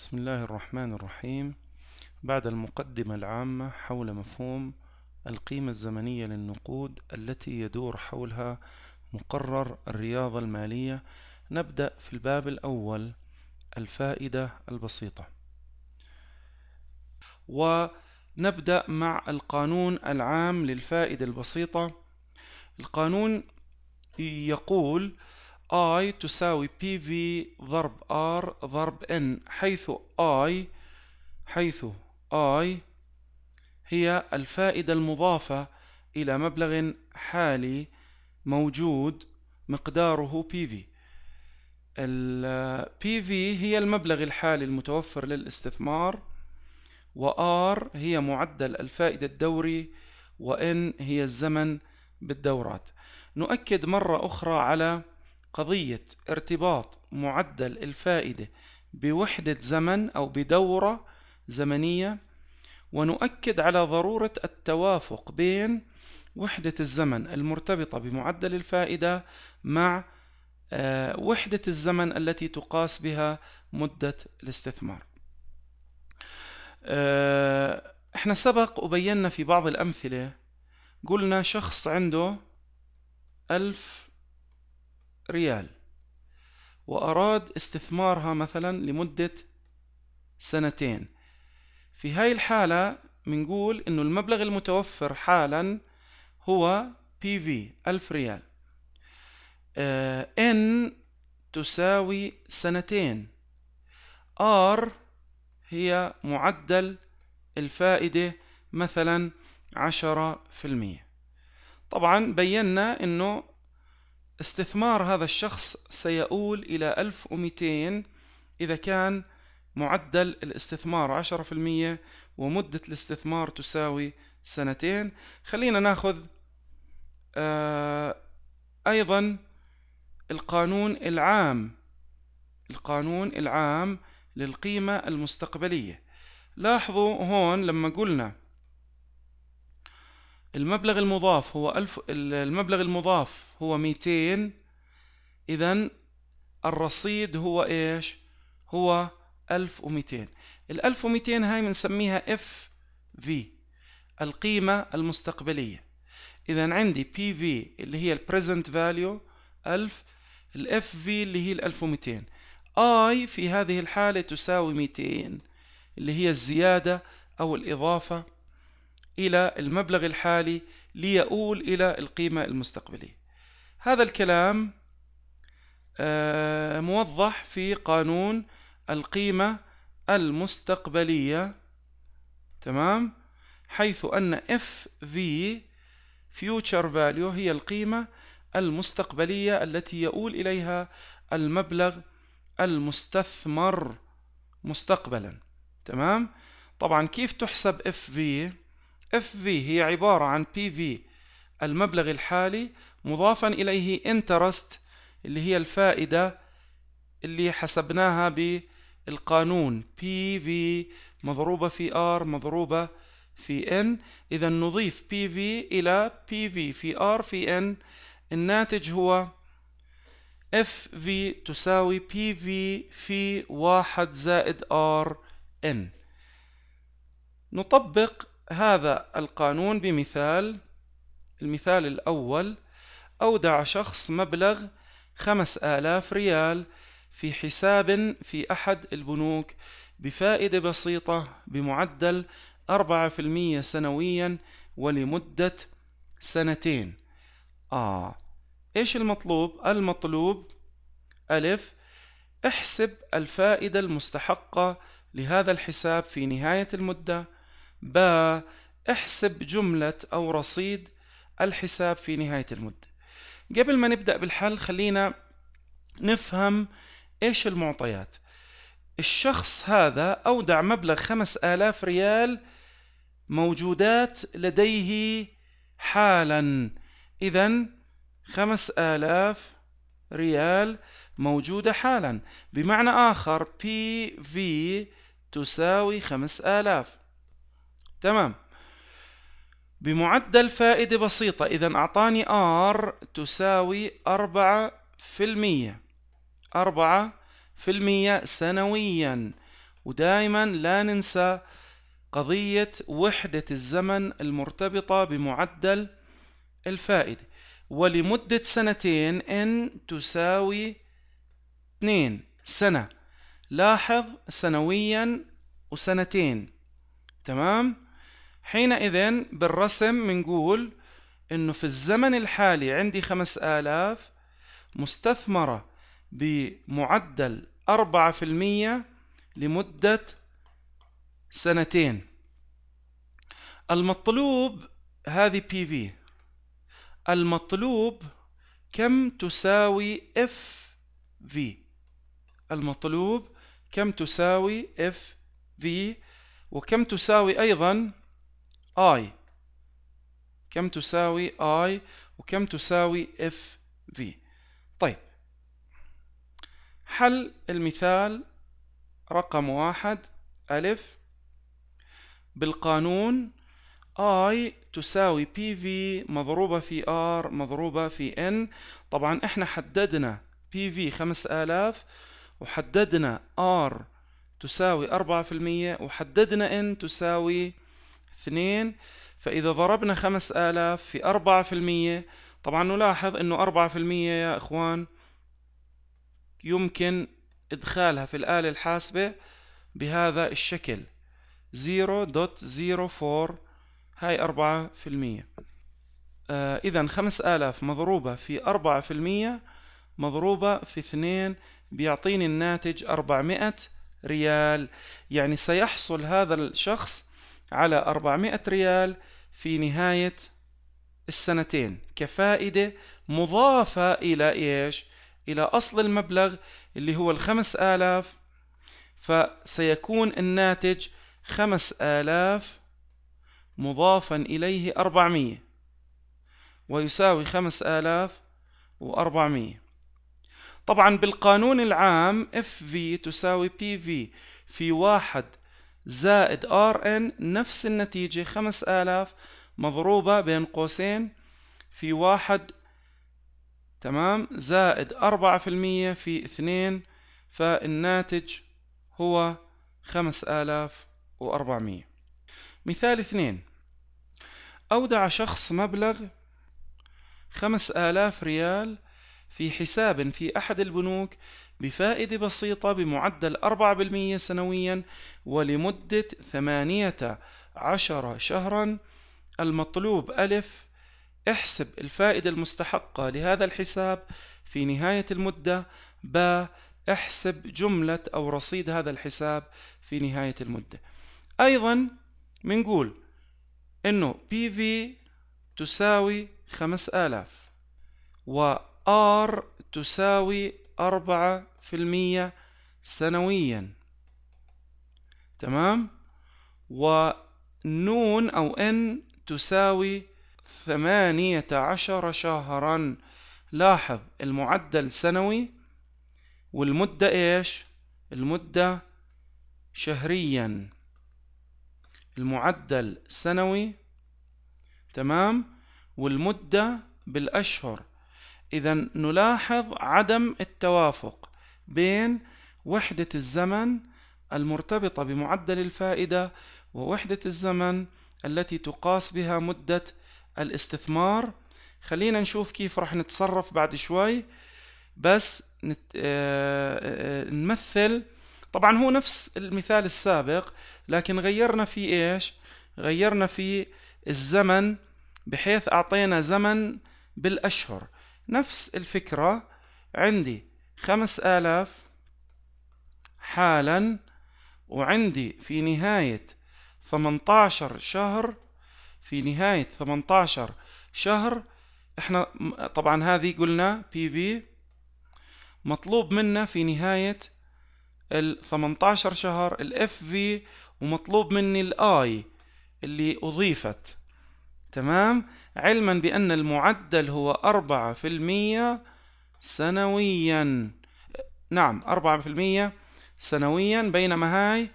بسم الله الرحمن الرحيم بعد المقدمة العامة حول مفهوم القيمة الزمنية للنقود التي يدور حولها مقرر الرياضة المالية نبدأ في الباب الأول الفائدة البسيطة ونبدأ مع القانون العام للفائدة البسيطة القانون يقول I تساوي PV ضرب R ضرب N حيث I حيث I هي الفائدة المضافة إلى مبلغ حالي موجود مقداره PV ال PV هي المبلغ الحالي المتوفر للاستثمار و R هي معدل الفائدة الدوري و N هي الزمن بالدورات نؤكد مرة أخرى على قضية ارتباط معدل الفائدة بوحدة زمن أو بدورة زمنية ونؤكد على ضرورة التوافق بين وحدة الزمن المرتبطة بمعدل الفائدة مع آه، وحدة الزمن التي تقاس بها مدة الاستثمار آه، احنا سبق وبينا في بعض الأمثلة قلنا شخص عنده ألف ريال وأراد استثمارها مثلا لمدة سنتين في هاي الحالة بنقول إنه المبلغ المتوفر حالا هو بي في ألف ريال إن آه، تساوي سنتين آر هي معدل الفائدة مثلا عشرة في المية طبعا بينا إنه استثمار هذا الشخص سيؤول إلى 1200 إذا كان معدل الاستثمار 10% ومدة الاستثمار تساوي سنتين خلينا ناخذ آه، أيضا القانون العام القانون العام للقيمة المستقبلية لاحظوا هون لما قلنا المبلغ المضاف هو ألف المبلغ المضاف هو ميتين إذا الرصيد هو إيش؟ هو 1200 ال 1200 هاي بنسميها اف في القيمة المستقبلية إذا عندي بي في اللي هي البريزنت فاليو 1000 الاف في اللي هي الألف وميتين اي في هذه الحالة تساوي ميتين اللي هي الزيادة أو الإضافة إلى المبلغ الحالي ليؤول إلى القيمة المستقبلية هذا الكلام آه، موضح في قانون القيمة المستقبلية تمام حيث أن FV Future Value هي القيمة المستقبلية التي يؤول إليها المبلغ المستثمر مستقبلا تمام طبعا كيف تحسب FV اف في هي عبارة عن بي في المبلغ الحالي مضافا إليه انترست اللي هي الفائدة اللي حسبناها بالقانون بي في مضروبة في ار مضروبة في ان إذا نضيف بي في إلى بي في في ار في ان الناتج هو اف في تساوي بي في في واحد زائد ار ان نطبق هذا القانون بمثال المثال الأول أودع شخص مبلغ خمس آلاف ريال في حساب في أحد البنوك بفائدة بسيطة بمعدل أربعة في المية سنويا ولمدة سنتين آه إيش المطلوب؟ المطلوب ألف احسب الفائدة المستحقة لهذا الحساب في نهاية المدة ب احسب جملة أو رصيد الحساب في نهاية المدة قبل ما نبدأ بالحل خلينا نفهم إيش المعطيات الشخص هذا أودع مبلغ خمس آلاف ريال موجودات لديه حالا إذا خمس آلاف ريال موجودة حالا بمعنى آخر PV تساوي خمس آلاف تمام بمعدل فائدة بسيطة إذا أعطاني R تساوي أربعة في المية أربعة في المية سنويا ودائما لا ننسى قضية وحدة الزمن المرتبطة بمعدل الفائدة ولمدة سنتين N تساوي 2 سنة لاحظ سنويا وسنتين تمام؟ حينئذ بالرسم بنقول انه في الزمن الحالي عندي آلاف مستثمرة بمعدل أربعة في المية لمدة سنتين المطلوب هذه بي في المطلوب كم تساوي اف في المطلوب كم تساوي اف في وكم تساوي ايضا I كم تساوي I وكم تساوي FV طيب حل المثال رقم واحد ألف بالقانون I تساوي PV مضروبة في R مضروبة في N طبعا احنا حددنا PV 5000 وحددنا R تساوي 4% وحددنا N تساوي اثنين فإذا ضربنا خمس آلاف في أربعة في المية طبعا نلاحظ أنه أربعة في المية يا إخوان يمكن إدخالها في الآلة الحاسبة بهذا الشكل 0.04 هاي أربعة في المية آه، إذا خمس آلاف مضروبة في أربعة في المية مضروبة في اثنين بيعطيني الناتج أربعمائة ريال يعني سيحصل هذا الشخص على 400 ريال في نهاية السنتين كفائدة مضافة إلى إيش؟ إلى أصل المبلغ اللي هو الخمس آلاف فسيكون الناتج خمس آلاف مضافا إليه أربعمية ويساوي خمس آلاف وأربعمية طبعا بالقانون العام FV تساوي PV في واحد زائد ار ان نفس النتيجة الاف مضروبة بين قوسين في واحد تمام زائد أربعة في المية في اثنين فالناتج هو خمس آلاف وأربعمية مثال اثنين أودع شخص مبلغ خمس آلاف ريال في حساب في أحد البنوك بفائدة بسيطة بمعدل 4% سنويا ولمدة 18 شهرا المطلوب ألف احسب الفائدة المستحقة لهذا الحساب في نهاية المدة ب احسب جملة أو رصيد هذا الحساب في نهاية المدة أيضا بنقول إنه PV تساوي 5000 و R تساوي أربعة في المية سنويا تمام ونون أو إن تساوي ثمانية عشر شهرا لاحظ المعدل سنوي والمدة إيش المدة شهريا المعدل سنوي تمام والمدة بالأشهر إذا نلاحظ عدم التوافق بين وحدة الزمن المرتبطة بمعدل الفائدة ووحدة الزمن التي تقاس بها مدة الاستثمار خلينا نشوف كيف راح نتصرف بعد شوي بس نت... آه... آه،, آه، نمثل طبعا هو نفس المثال السابق لكن غيرنا فيه ايش غيرنا فيه الزمن بحيث اعطينا زمن بالاشهر نفس الفكرة عندي خمس آلاف حالا وعندي في نهاية 18 شهر في نهاية 18 شهر احنا طبعا هذه قلنا بي في مطلوب منا في نهاية ال 18 شهر الاف في ومطلوب مني الاي اللي اضيفت تمام علما بأن المعدل هو أربعة في المية سنويا نعم أربعة في المية سنويا بينما هاي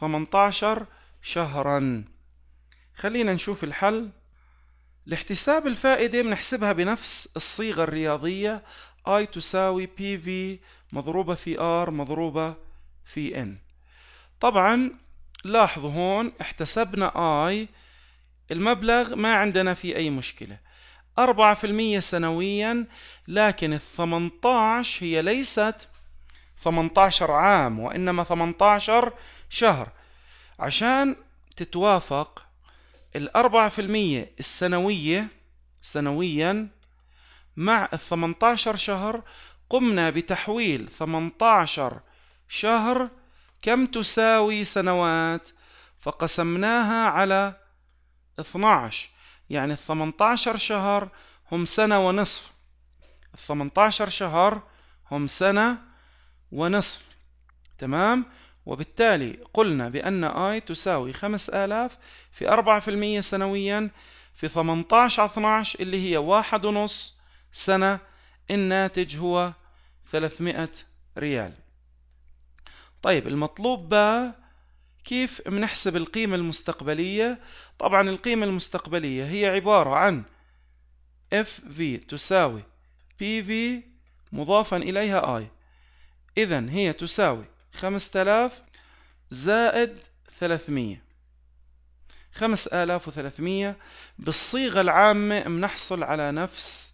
18 شهرا خلينا نشوف الحل لاحتساب الفائدة بنحسبها بنفس الصيغة الرياضية I تساوي PV مضروبة في R مضروبة في N طبعا لاحظوا هون احتسبنا I المبلغ ما عندنا فيه أي مشكلة 4% سنويا لكن ال 18 هي ليست 18 عام وإنما 18 شهر عشان تتوافق الأربعة في المية السنوية سنويا مع الثمنتاشر شهر قمنا بتحويل ثمنتاشر شهر كم تساوي سنوات فقسمناها على 12 يعني ال 18 شهر هم سنة ونصف ال 18 شهر هم سنة ونصف تمام وبالتالي قلنا بأن I تساوي 5000 في 4% سنويا في 18 على 12 اللي هي واحد ونص سنة الناتج هو 300 ريال طيب المطلوب بقى كيف بنحسب القيمة المستقبلية طبعا القيمة المستقبلية هي عبارة عن FV تساوي PV مضافا إليها I إذا هي تساوي 5000 زائد 300 5300 بالصيغة العامة بنحصل على نفس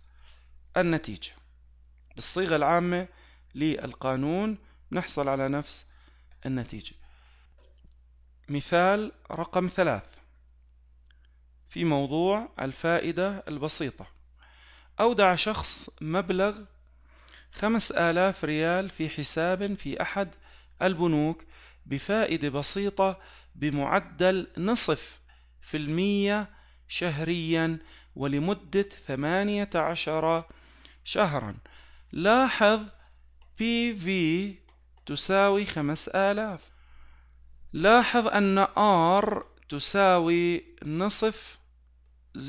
النتيجة بالصيغة العامة للقانون نحصل على نفس النتيجة مثال رقم ثلاث في موضوع الفائدة البسيطة أودع شخص مبلغ خمس آلاف ريال في حساب في أحد البنوك بفائدة بسيطة بمعدل نصف في المية شهريا ولمدة ثمانية عشر شهرا لاحظ PV تساوي خمس آلاف لاحظ أن R تساوي نصف 0.5%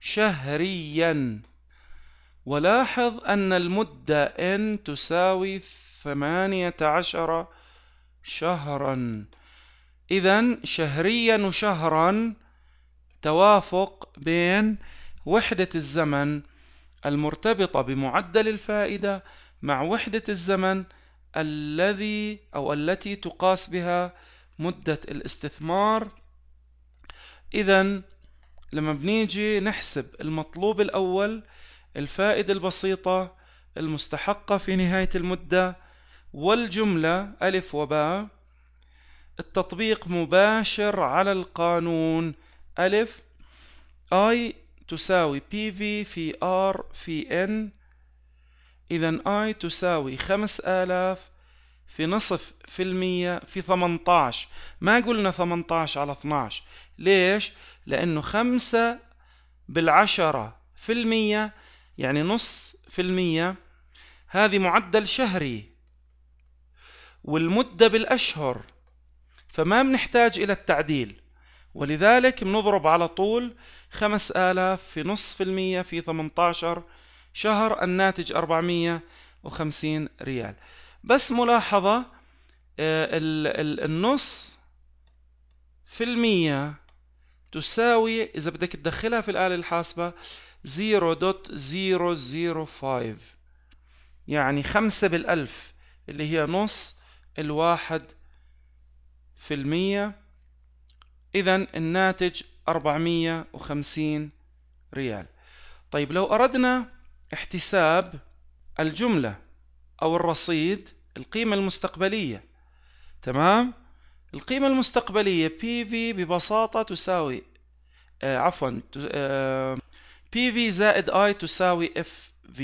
شهريا ولاحظ أن المدة N تساوي 18 شهرا إذا شهريا وشهرا توافق بين وحدة الزمن المرتبطة بمعدل الفائدة مع وحدة الزمن الذي أو التي تقاس بها مدة الاستثمار إذا لما بنيجي نحسب المطلوب الأول الفائدة البسيطة المستحقة في نهاية المدة والجملة ألف وباء التطبيق مباشر على القانون ألف I تساوي PV في R في N إذا I تساوي 5000 في نصف في المية في 18 ما قلنا 18 على 12 ليش؟ لأنه خمسة بالعشرة في المية يعني نص في المية هذه معدل شهري والمدة بالأشهر فما بنحتاج إلى التعديل ولذلك بنضرب على طول خمس آلاف في نصف المية في 18 شهر الناتج 450 ريال بس ملاحظة آه، النص في المية تساوي إذا بدك تدخلها في الآلة الحاسبة 0.005 يعني خمسة بالألف اللي هي نص الواحد في المية إذا الناتج 450 ريال طيب لو أردنا احتساب الجملة أو الرصيد القيمة المستقبلية تمام القيمة المستقبلية PV ببساطة تساوي آه عفوا آه PV زائد I تساوي FV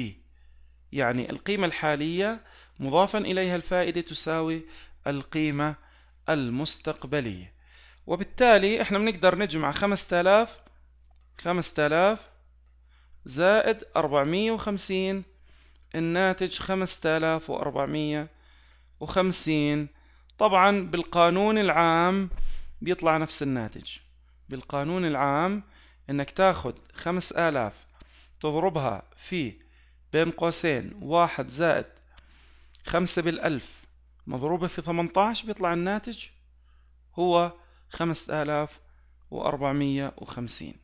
يعني القيمة الحالية مضافا إليها الفائدة تساوي القيمة المستقبلية وبالتالي احنا بنقدر نجمع 5000 5000 زائد أربعمية وخمسين الناتج خمسة آلاف وأربعمية وخمسين طبعا بالقانون العام بيطلع نفس الناتج بالقانون العام انك تاخد خمس آلاف تضربها في بين قوسين واحد زائد خمسة بالألف مضروبة في ثمنتاش بيطلع الناتج هو خمسة آلاف وأربعمية وخمسين